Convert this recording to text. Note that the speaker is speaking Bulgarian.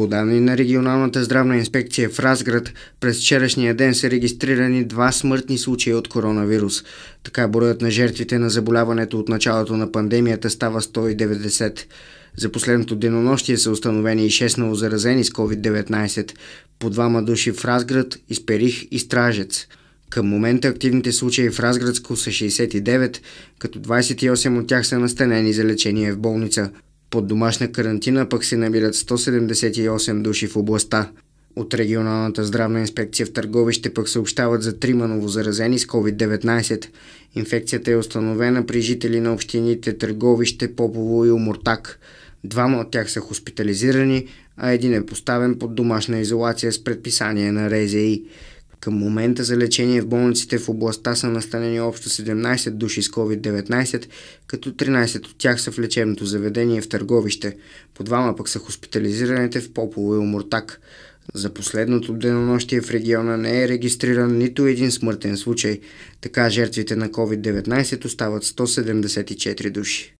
По данни на регионалната здравна инспекция в Разград, през вчерашния ден са регистрирани два смъртни случая от коронавирус. Така броят на жертвите на заболяването от началото на пандемията става 190. За последното денонощие са установени и 6 новозаразени с COVID-19, по двама души в Разград, Изперих и Стражец. Към момента активните случаи в Разградско са 69, като 28 от тях са настанени за лечение в болница. Под домашна карантина пък се намират 178 души в областта. От регионалната здравна инспекция в Търговище пък съобщават за трима новозаразени с COVID-19. Инфекцията е установена при жители на общините Търговище, Попово и Умортак. Двама от тях са хоспитализирани, а един е поставен под домашна изолация с предписание на РЗИ. Към момента за лечение в болниците в областта са настанени общо 17 души с COVID-19, като 13 от тях са в лечебното заведение в Търговище. По двама пък са хоспитализираните в Попово и Омуртак. За последното денонощие в региона не е регистриран нито един смъртен случай. Така жертвите на COVID-19 остават 174 души.